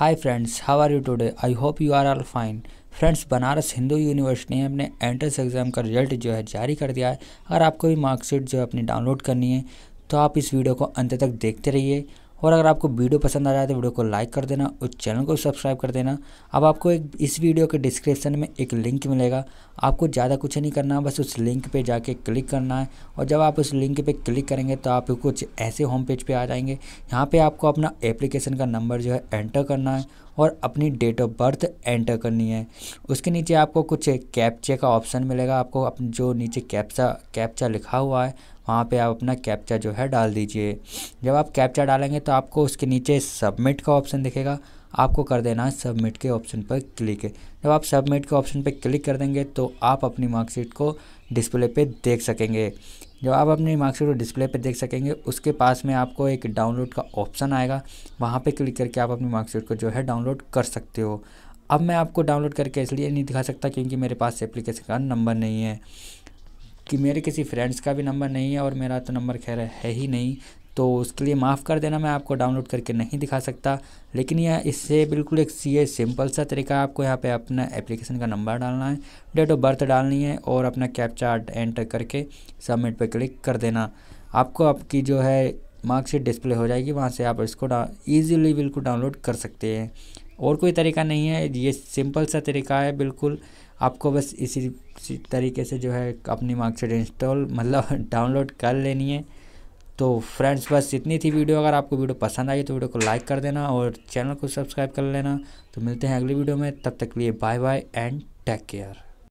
hi friends how are you today I hope you are all fine friends Banaras Hindu University ने अपने entrance exam का result जो है जारी कर दिया है अगर आपको भी मार्कशीट जो है अपनी डाउनलोड करनी है तो आप इस वीडियो को अंत तक देखते रहिए और अगर आपको वीडियो पसंद आ जाए तो वीडियो को लाइक कर देना और चैनल को सब्सक्राइब कर देना अब आपको एक इस वीडियो के डिस्क्रिप्शन में एक लिंक मिलेगा आपको ज़्यादा कुछ नहीं करना है बस उस लिंक पे जाके क्लिक करना है और जब आप उस लिंक पे क्लिक करेंगे तो आप कुछ ऐसे होम पेज पर आ जाएंगे यहाँ पर आपको अपना एप्लीकेशन का नंबर जो है एंटर करना है और अपनी डेट ऑफ बर्थ एंटर करनी है उसके नीचे आपको कुछ कैप्चे का ऑप्शन मिलेगा आपको अपने जो नीचे कैप्चा कैप्चा लिखा हुआ है वहाँ पे आप अपना कैप्चा जो है डाल दीजिए जब आप कैप्चा डालेंगे तो आपको उसके नीचे सबमिट का ऑप्शन दिखेगा आपको कर देना है सबमिट के ऑप्शन पर क्लिक जब आप सबमिट के ऑप्शन पर क्लिक कर देंगे तो आप अपनी मार्कशीट को डिस्प्ले पर देख सकेंगे जब आप अपनी मार्कशीट को डिस्प्ले पर देख सकेंगे उसके पास में आपको एक डाउनलोड का ऑप्शन आएगा वहाँ पर क्लिक करके आप अपनी मार्कशीट को जो है डाउनलोड कर सकते हो अब मैं आपको डाउनलोड करके इसलिए नहीं दिखा सकता क्योंकि मेरे पास एप्लीकेशन का नंबर नहीं है कि मेरे किसी फ्रेंड्स का भी नंबर नहीं है और मेरा तो नंबर खैर है ही नहीं तो उसके लिए माफ़ कर देना मैं आपको डाउनलोड करके नहीं दिखा सकता लेकिन यह इससे बिल्कुल एक सी सिंपल सा तरीका है आपको यहाँ पे अपना एप्लीकेशन का नंबर डालना है डेट ऑफ बर्थ डालनी है और अपना कैप्चा एंटर करके सबमिट पर क्लिक कर देना आपको आपकी जो है मार्कशीट डिस्प्ले हो जाएगी वहाँ से आप इसको ईजिली बिल्कुल डाउनलोड कर सकते हैं और कोई तरीका नहीं है ये सिंपल सा तरीका है बिल्कुल आपको बस इसी तरीके से जो है अपनी मार्कशीट इंस्टॉल मतलब डाउनलोड कर लेनी है तो फ्रेंड्स बस इतनी थी वीडियो अगर आपको वीडियो पसंद आई तो वीडियो को लाइक कर देना और चैनल को सब्सक्राइब कर लेना तो मिलते हैं अगली वीडियो में तब तक लिए bye bye and take care